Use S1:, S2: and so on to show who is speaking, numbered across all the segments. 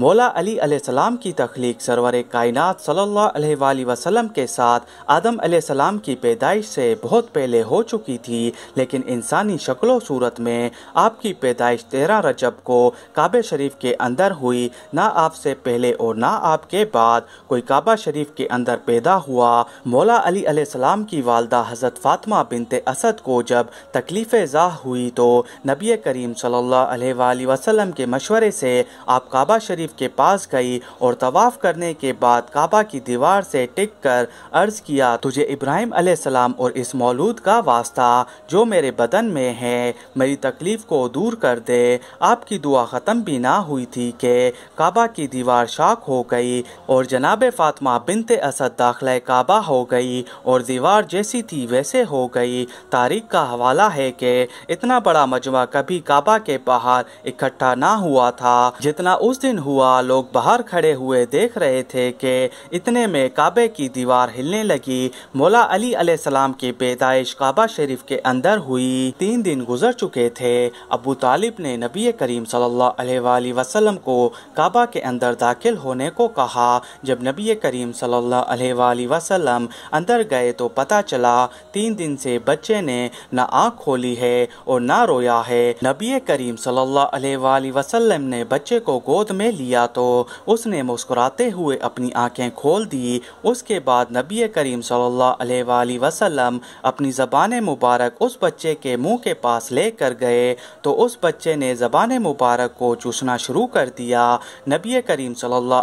S1: मौला अली अलैहिस्सलाम की तख्लीक सरवर कायनात सल्लल्लाहु अलैहि वसल्लम के साथ आदम अलैहिस्सलाम की पैदाइश से बहुत पहले हो चुकी थी लेकिन इंसानी शक्लो सूरत में आपकी पैदाइश तेरह रजब को काब शरीफ के अंदर हुई ना आपसे पहले और ना आपके बाद कोई काबा शरीफ के अंदर पैदा हुआ मौला अली अलैहिस्सलाम की वालदा हज़रत फातमा बिनते असद को जब तकलीफ़ ज़ा हुई तो नबी करीम सल्ला वसलम के मशवरे से आप काबा शरीफ शरीफ के पास गई और तवाफ करने के बाद काबा की दीवार से टिक कर अर्ज किया तुझे इब्राहिम सलाम और इस मौलूद का वास्ता जो मेरे बदन में है मेरी तकलीफ को दूर कर दे आपकी दुआ ख़त्म भी ना हुई थी के काबा की दीवार शाक हो गई और जनाब फातमा बिनते असद दाखिल काबा हो गई और दीवार जैसी थी वैसे हो गई तारीख का हवाला है के इतना बड़ा मजमा कभी काबा के बाहर इकट्ठा ना हुआ था जितना उस दिन हुआ हुआ लोग बाहर खड़े हुए देख रहे थे कि इतने में काबे की दीवार हिलने लगी मौला अली अलैहिस्सलाम की पैदाइश काबा शरीफ के अंदर हुई तीन दिन गुजर चुके थे अबू तालिब ने नबी करीम सल्लल्लाहु वसल्लम को काबा के अंदर दाखिल होने को कहा जब नबी करीम सल्लल्लाहु वसल्लम अंदर गए तो पता चला तीन दिन से बच्चे ने न आँख खोली है और न रोया है नबी करीम सल्लल्लाहु अलैहि वसल्लम ने बच्चे को गोद में लिया तो उसने मुस्कुराते हुए अपनी आंखें खोल दी उसके बाद नबी करीम सल्ला वसलम अपनी ज़बान मुबारक उस बच्चे के मुंह के पास लेकर गए तो उस बच्चे ने ज़बान मुबारक को चूसना शुरू कर दिया नबी करीम सल्ला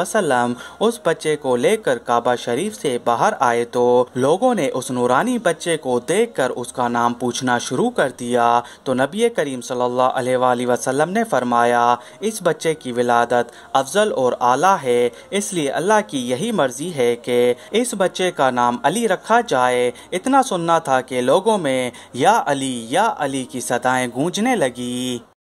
S1: वसलम उस बच्चे को लेकर काबा शरीफ से बाहर आए तो लोगों ने उस नूरानी बच्चे को कर उसका नाम पूछना शुरू कर दिया तो नबी करीम सल्ला वसलम ने फरमाया इस बच्चे की विलादत अफजल और आला है इसलिए अल्लाह की यही मर्जी है कि इस बच्चे का नाम अली रखा जाए इतना सुनना था कि लोगों में या अली या अली की सदाएं गूंजने लगी